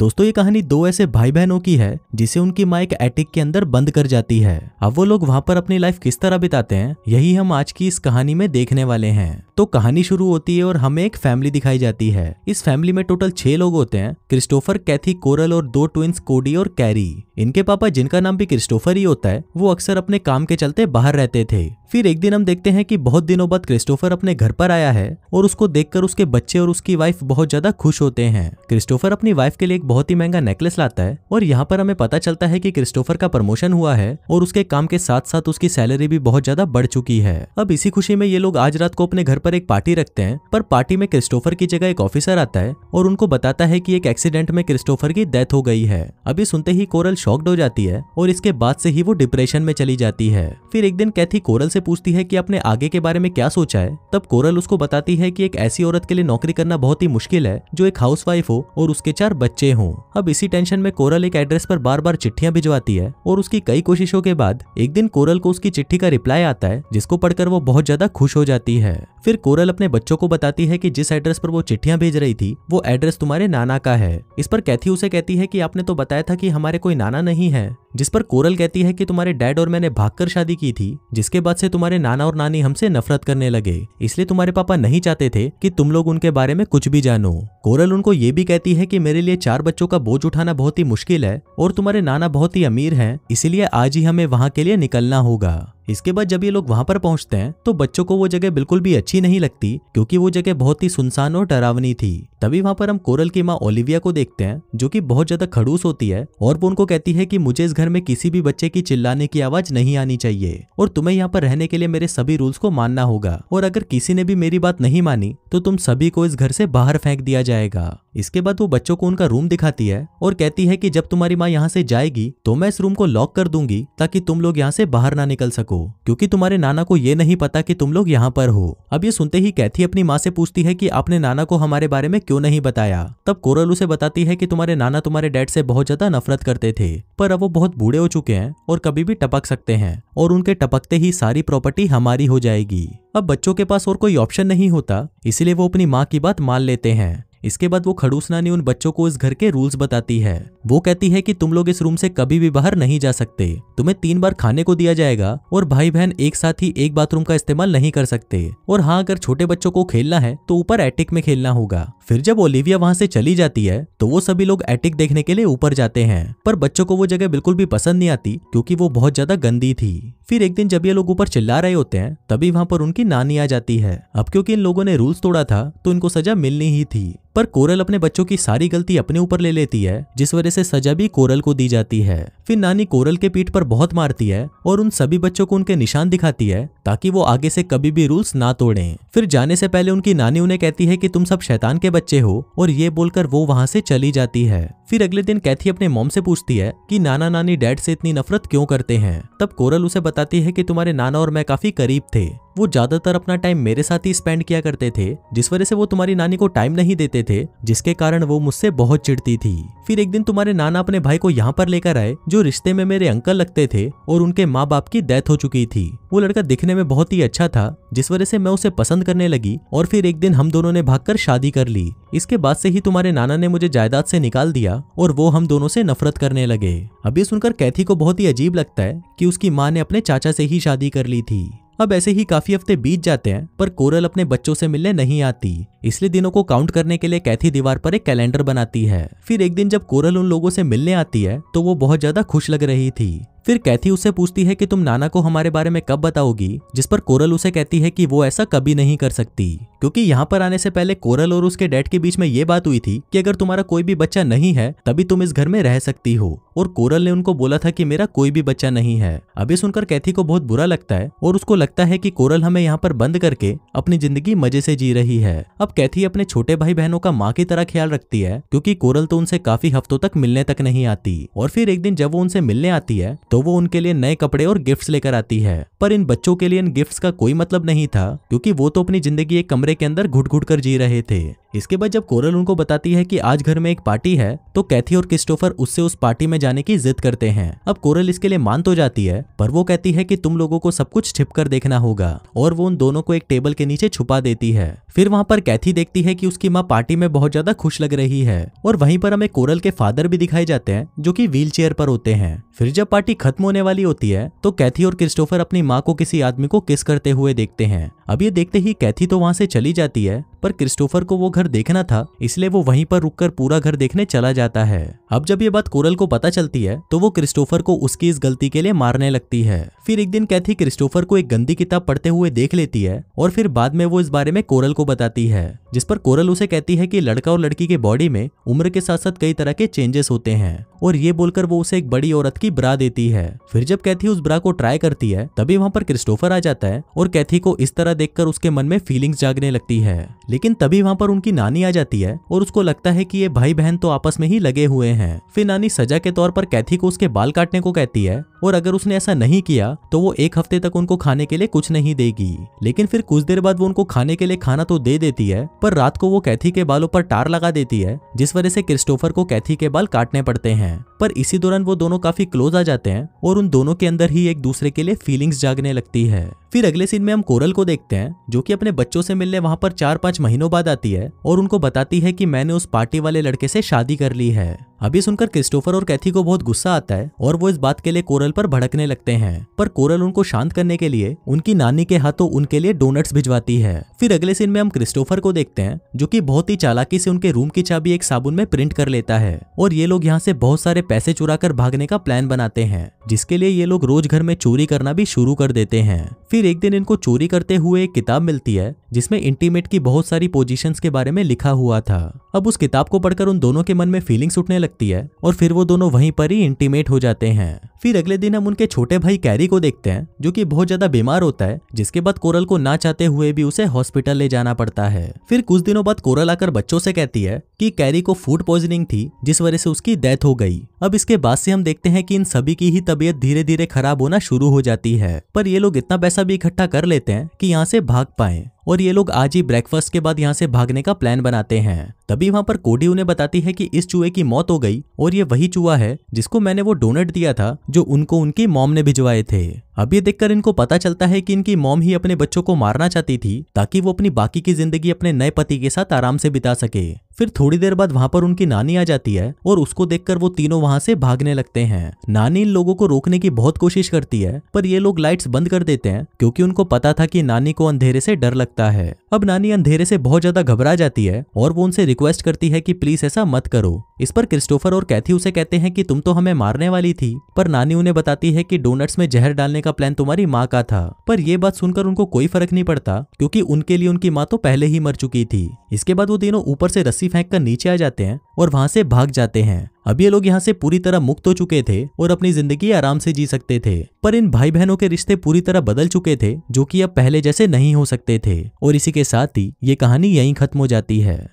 दोस्तों ये कहानी दो ऐसे भाई बहनों की है जिसे उनकी माँ एक एटिक के अंदर बंद कर जाती है अब वो लोग वहाँ पर अपनी लाइफ किस तरह बिताते हैं यही हम आज की इस कहानी में देखने वाले हैं तो कहानी शुरू होती है और हमें एक फैमिली दिखाई जाती है इस फैमिली में टोटल छह लोग होते हैं क्रिस्टोफर कैथी कोरल और दो ट्विंस कोडी और कैरी इनके पापा जिनका नाम भी क्रिस्टोफर ही होता है वो अक्सर अपने काम के चलते बाहर रहते थे फिर एक दिन हम देखते हैं कि बहुत दिनों बाद क्रिस्टोफर अपने घर पर आया है और उसको देखकर उसके बच्चे और उसकी वाइफ बहुत ज्यादा खुश होते हैं क्रिस्टोफर अपनी वाइफ के लिए एक बहुत ही महंगा नेकलेस लाता है और यहाँ पर हमें पता चलता है कि क्रिस्टोफर का प्रमोशन हुआ है और उसके काम के साथ साथ उसकी सैलरी भी बहुत ज्यादा बढ़ चुकी है अब इसी खुशी में ये लोग आज रात को अपने घर पर एक पार्टी रखते हैं पर पार्टी में क्रिस्टोफर की जगह एक ऑफिसर आता है और उनको बताता है की एक एक्सीडेंट में क्रिस्टोफर की डेथ हो गई है अभी सुनते ही कोरल शॉक्ड हो जाती है और इसके बाद से ही वो डिप्रेशन में चली जाती है फिर एक दिन कैथी कोरल से पूछती है कि आपने आगे के बारे में क्या सोचा है तब कोरल उसको बताती है कि एक ऐसी औरत के लिए नौकरी करना बहुत ही मुश्किल है जो एक हाउसवाइफ हो और उसके चार बच्चे हों अब इसी टेंशन में कोरल एक एड्रेस पर बार बार चिट्ठियां भिजवाती है और उसकी कई कोशिशों के बाद एक दिन कोरल को उसकी चिट्ठी का रिप्लाई आता है जिसको पढ़कर वो बहुत ज्यादा खुश हो जाती है फिर कोरल अपने बच्चों को बताती है कि जिस एड्रेस पर वो चिट्ठियां भेज रही थी वो एड्रेस तुम्हारे नाना का है इस पर कैथी उसे कहती है कि आपने तो बताया था कि हमारे कोई नाना नहीं है जिस पर कोरल कहती है कि तुम्हारे डैड और मैंने भागकर शादी की थी जिसके बाद से तुम्हारे नाना और नानी हमसे नफरत करने लगे इसलिए तुम्हारे पापा नहीं चाहते थे कि तुम लोग उनके बारे में कुछ भी जानो कोरल उनको ये भी कहती है कि मेरे लिए चार बच्चों का बोझ उठाना बहुत ही मुश्किल है और तुम्हारे नाना बहुत ही अमीर है इसीलिए आज ही हमें वहाँ के लिए निकलना होगा इसके बाद जब ये लोग वहां पर पहुंचते हैं तो बच्चों को वो जगह बिल्कुल भी अच्छी नहीं लगती क्योंकि वो जगह बहुत ही सुनसान और डरावनी थी तभी वहां पर हम कोरल की माँ ओलिविया को देखते हैं जो कि बहुत ज्यादा खड़ूस होती है और वो उनको कहती है कि मुझे इस घर में किसी भी बच्चे की चिल्लाने की आवाज नहीं आनी चाहिए और तुम्हें यहाँ पर रहने के लिए मेरे सभी रूल्स को मानना होगा और अगर किसी ने भी मेरी बात नहीं मानी तो तुम सभी को इस घर से बाहर फेंक दिया जाएगा इसके बाद वो बच्चों को उनका रूम दिखाती है और कहती है कि जब तुम्हारी माँ यहाँ से जाएगी तो मैं इस रूम को लॉक कर दूंगी ताकि तुम लोग यहाँ से बाहर ना निकल सको को क्योंकि तुम्हारे नाना को ये नहीं पता कि तुम लोग यहाँ पर हो अब ये सुनते ही कैथी अपनी माँ से पूछती है कि आपने नाना को हमारे बारे में क्यों नहीं बताया तब कोरल उसे बताती है कि तुम्हारे नाना तुम्हारे डैड से बहुत ज्यादा नफरत करते थे पर अब वो बहुत बूढ़े हो चुके हैं और कभी भी टपक सकते हैं और उनके टपकते ही सारी प्रॉपर्टी हमारी हो जाएगी अब बच्चों के पास और कोई ऑप्शन नहीं होता इसलिए वो अपनी माँ की बात मान लेते हैं इसके बाद वो खड़ूस नानी उन बच्चों को इस घर के रूल्स बताती है वो कहती है कि तुम लोग इस रूम से कभी भी बाहर नहीं जा सकते तुम्हें तीन बार खाने को दिया जाएगा और भाई बहन एक साथ ही एक बाथरूम का इस्तेमाल नहीं कर सकते और हाँ अगर छोटे बच्चों को खेलना है तो ऊपर एटिक में खेलना होगा फिर जब ओलिविया वहां से चली जाती है तो वो सभी लोग एटिक देखने के लिए ऊपर जाते हैं पर बच्चों को वो जगह बिल्कुल भी पसंद नहीं आती क्योंकि वो बहुत ज्यादा गंदी थी फिर एक दिन जब ये लोग ऊपर चिल्ला रहे होते हैं तभी वहां पर उनकी नानी आ जाती है अब क्योंकि इन लोगों ने रूल्स तोड़ा था तो इनको सजा मिलनी ही थी पर कोरल अपने बच्चों की सारी गलती अपने ऊपर ले लेती है जिस वजह से सजा भी कोरल को दी जाती है फिर नानी कोरल के पीठ पर बहुत मारती है और उन सभी बच्चों को उनके निशान दिखाती है ताकि वो आगे से कभी भी रूल्स ना तोड़ें फिर जाने से पहले उनकी नानी उन्हें कहती है कि तुम सब शैतान के बच्चे हो और ये बोलकर वो वहाँ से चली जाती है फिर अगले दिन कैथी अपने मॉम से पूछती है कि नाना नानी डैड से इतनी नफरत क्यों करते हैं तब कोरल उसे बताती है कि तुम्हारे नाना और मैं काफी करीब थे वो ज्यादातर अपना टाइम मेरे साथ ही स्पेंड किया करते थे जिस वजह से वो तुम्हारी नानी को टाइम नहीं देते थे जिसके कारण वो मुझसे बहुत चिड़ती थी फिर एक दिन तुम्हारे नाना अपने भाई को यहाँ पर लेकर आए जो रिश्ते में मेरे अंकल लगते थे और उनके माँ बाप की डेथ हो चुकी थी वो लड़का दिखने में बहुत ही अच्छा था जिस वजह से मैं उसे पसंद करने लगी और फिर एक दिन हम दोनों ने भागकर शादी कर ली इसके बाद से ही तुम्हारे नाना ने मुझे जायदाद से निकाल दिया और वो हम दोनों से नफरत करने लगे अभी सुनकर कैथी को बहुत ही अजीब लगता है कि उसकी माँ ने अपने चाचा से ही शादी कर ली थी अब ऐसे ही काफी हफ्ते बीत जाते हैं पर कोरल अपने बच्चों से मिलने नहीं आती इसलिए दिनों को काउंट करने के लिए कैथी दीवार पर एक कैलेंडर बनाती है फिर एक दिन जब कोरल उन लोगों से मिलने आती है तो वो बहुत ज्यादा खुश लग रही थी फिर कैथी उससे पूछती है कि तुम नाना को हमारे बारे में कब बताओगी जिस पर कोरल उसे कहती है कि वो ऐसा कभी नहीं कर सकती क्योंकि यहाँ पर आने से पहले कोरल और उसके डैड के बीच में ये बात हुई थी कि अगर तुम्हारा कोई भी बच्चा नहीं है तभी तुम इस घर में रह सकती हो और कोरल ने उनको बोला था कि मेरा कोई भी बच्चा नहीं है अभी सुनकर कैथी को बहुत बुरा लगता है और उसको लगता है कि कोरल हमें यहाँ पर बंद करके अपनी जिंदगी मजे से जी रही है अब कैथी अपने छोटे भाई बहनों का माँ की तरह ख्याल रखती है क्योंकि कोरल तो उनसे काफी हफ्तों तक मिलने तक नहीं आती और फिर एक दिन जब वो उनसे मिलने आती है तो वो उनके लिए नए कपड़े और गिफ्ट लेकर आती है पर इन बच्चों के लिए इन गिफ्ट का कोई मतलब नहीं था क्यूँकी वो तो अपनी जिंदगी एक कमरे के अंदर घुट घुट कर जी रहे थे इसके बाद जब कोरल उनको बताती है कि आज घर में एक पार्टी है तो कैथी और क्रिस्टोफर उससे उस पार्टी में जाने की जिद करते हैं अब कोरल इसके लिए मान तो जाती है पर वो कहती है कि तुम लोगों को सब कुछ छिप कर देखना होगा और वो उन दोनों को एक टेबल के नीचे छुपा देती है फिर वहाँ पर कैथी देखती है कि उसकी माँ पार्टी में बहुत ज्यादा खुश लग रही है और वहीं पर हमें कोरल के फादर भी दिखाई जाते हैं जो की व्हील पर होते हैं फिर जब पार्टी खत्म होने वाली होती है तो कैथी और क्रिस्टोफर अपनी माँ को किसी आदमी को किस करते हुए देखते हैं अब ये देखते ही कैथी तो वहाँ से चली जाती है पर क्रिस्टोफर को वो घर देखना था इसलिए वो वहीं पर रुककर पूरा घर देखने चला जाता है अब जब ये बात कोरल को पता चलती है तो वो क्रिस्टोफर को उसकी इस गलती के लिए मारने लगती है फिर एक दिन कैथी क्रिस्टोफर को एक गंदी किताब पढ़ते हुए देख लेती है और फिर बाद में वो इस बारे में कोरल को बताती है जिस पर कोरल उसे कहती है की लड़का और लड़की के बॉडी में उम्र के साथ साथ कई तरह के चेंजेस होते हैं और ये बोलकर वो उसे एक बड़ी औरत की ब्रा देती है फिर जब कैथी उस ब्रा को ट्राई करती है तभी वहाँ पर क्रिस्टोफर आ जाता है और कैथी को इस तरह देखकर उसके मन में फीलिंग्स जागने लगती है लेकिन तभी वहाँ पर उनकी नानी आ जाती है और उसको लगता है की ये भाई बहन तो आपस में ही लगे हुए हैं फिर नानी सजा के तौर पर कैथी को उसके बाल काटने को कहती है और अगर उसने ऐसा नहीं किया तो वो एक हफ्ते तक उनको खाने के लिए कुछ नहीं देगी लेकिन फिर कुछ देर बाद वो उनको खाने के लिए खाना तो दे देती है पर रात को वो कैथी के बालों पर टार लगा देती है जिस वजह से क्रिस्टोफर को कैथी के बाल काटने पड़ते हैं हैं पर इसी दौरान वो दोनों काफी क्लोज आ जाते हैं और उन दोनों के अंदर ही एक दूसरे के लिए फीलिंग्स जागने लगती है फिर अगले सीन में हम कोरल को देखते हैं जो कि अपने बच्चों से मिलने वहां पर चार पांच महीनों बाद आती है और उनको बताती है कि मैंने उस पार्टी वाले लड़के से शादी कर ली है अभी सुनकर क्रिस्टोफर और कैथी को बहुत गुस्सा आता है और वो इस बात के लिए कोरल पर भड़कने लगते हैं पर कोरल उनको शांत करने के लिए उनकी नानी के हाथों उनके लिए डोनट्स भिजवाती है फिर अगले सीन में हम क्रिस्टोफर को देखते हैं जो की बहुत ही चालाकी से उनके रूम की चाबी एक साबुन में प्रिंट कर लेता है और ये लोग यहाँ से बहुत सारे पैसे चुरा कर भागने का प्लान बनाते हैं जिसके लिए ये लोग रोज घर में चोरी करना भी शुरू कर देते हैं फिर एक दिन इनको चोरी करते हुए एक किताब मिलती है जिसमें इंटीमेट की बहुत सारी पोजीशंस के बारे में लिखा हुआ था अब उस किताब को पढ़कर उन दोनों के मन में फीलिंग्स उठने लगती लगती है और फिर वो दोनों वहीं पर ही इंटीमेट हो जाते हैं फिर अगले दिन हम उनके छोटे भाई कैरी को देखते हैं जो कि बहुत ज्यादा बीमार होता है जिसके बाद कोरल को ना चाहते हुए भी उसे हॉस्पिटल ले जाना पड़ता है फिर कुछ दिनों बाद कोरल आकर बच्चों से कहती है कि कैरी को फूड पॉइजनिंग थी जिस वजह से उसकी डेथ हो गई अब इसके बाद से हम देखते हैं कि इन सभी की ही तबीयत धीरे धीरे खराब होना शुरू हो जाती है पर ये लोग इतना पैसा भी इकट्ठा कर लेते हैं कि यहाँ से भाग पाए और ये लोग आज ही ब्रेकफास्ट के बाद यहाँ से भागने का प्लान बनाते हैं तभी वहाँ पर कोडी उन्हें बताती है कि इस चूहे की मौत हो गई और ये वही चूहा है जिसको मैंने वो डोनेट दिया था जो उनको उनकी मॉम ने भिजवाए थे अब ये देखकर इनको पता चलता है कि इनकी मॉम ही अपने बच्चों को मारना चाहती थी ताकि वो अपनी बाकी की जिंदगी अपने नए पति के साथ आराम से बिता सके फिर थोड़ी देर बाद वहाँ पर उनकी नानी आ जाती है और उसको देखकर वो तीनों वहाँ से भागने लगते हैं नानी इन लोगों को रोकने की बहुत कोशिश करती है पर ये लोग लाइट्स बंद कर देते हैं क्योंकि उनको पता था कि नानी को अंधेरे से डर लगता है अब नानी अंधेरे से बहुत ज्यादा घबरा जाती है और वो उनसे रिक्वेस्ट करती है कि प्लीज ऐसा मत करो इस पर क्रिस्टोफर और कैथी उसे कहते हैं कि तुम तो हमें मारने वाली थी पर नानी उन्हें बताती है कि डोनट्स में जहर डालने का प्लान तुम्हारी माँ का था पर यह बात सुनकर उनको कोई फर्क नहीं पड़ता क्योंकि उनके लिए उनकी माँ तो पहले ही मर चुकी थी इसके बाद वो तीनों ऊपर से रस्सी फेंक कर नीचे आ जाते हैं और वहां से भाग जाते हैं अब ये लोग यहाँ से पूरी तरह मुक्त हो चुके थे और अपनी जिंदगी आराम से जी सकते थे पर इन भाई बहनों के रिश्ते पूरी तरह बदल चुके थे जो कि अब पहले जैसे नहीं हो सकते थे और इसी के साथ ही ये कहानी यहीं खत्म हो जाती है